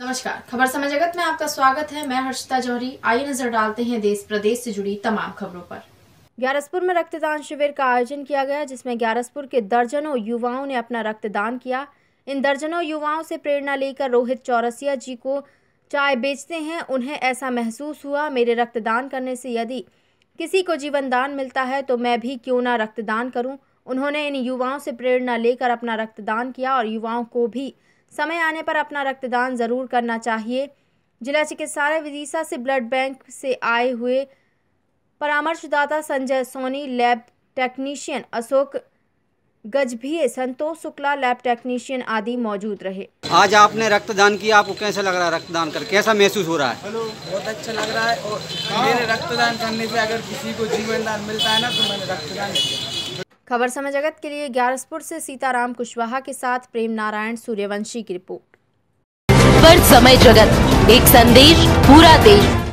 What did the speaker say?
नमस्कार खबर समय जगत में आपका स्वागत है मैं हर्षिता जौहरी आइए नजर डालते हैं देश प्रदेश से जुड़ी तमाम खबरों पर ग्यारसपुर में रक्तदान शिविर का आयोजन किया गया जिसमें ग्यारसपुर के दर्जनों युवाओं ने अपना रक्तदान किया इन दर्जनों युवाओं से प्रेरणा लेकर रोहित चौरसिया जी को चाय बेचते हैं उन्हें ऐसा महसूस हुआ मेरे रक्तदान करने से यदि किसी को जीवन दान मिलता है तो मैं भी क्यों ना रक्तदान करूं उन्होंने इन युवाओं से प्रेरणा लेकर अपना रक्तदान किया और युवाओं को भी समय आने पर अपना रक्तदान ज़रूर करना चाहिए जिला चिकित्सालय विदिशा से ब्लड बैंक से आए हुए परामर्शदाता Sanjay Soni lab technician Ashok Gajbhiye Santosh Shukla lab technician आदि मौजूद रहे आज आपने रक्तदान किया आपको कैसा लग रहा है रक्तदान कर कैसा महसूस हो रहा है हेलो बहुत अच्छा लग रहा है और मेरे रक्तदान करने से अगर किसी को जीवन दान मिलता है ना तो मैंने रक्तदान किया खबर समय जगत के लिए ग्यारसपुर से सीताराम कुशवाहा के साथ प्रेम नारायण सूर्यवंशी की रिपोर्ट खबर समय जगत एक संदेश पूरा देश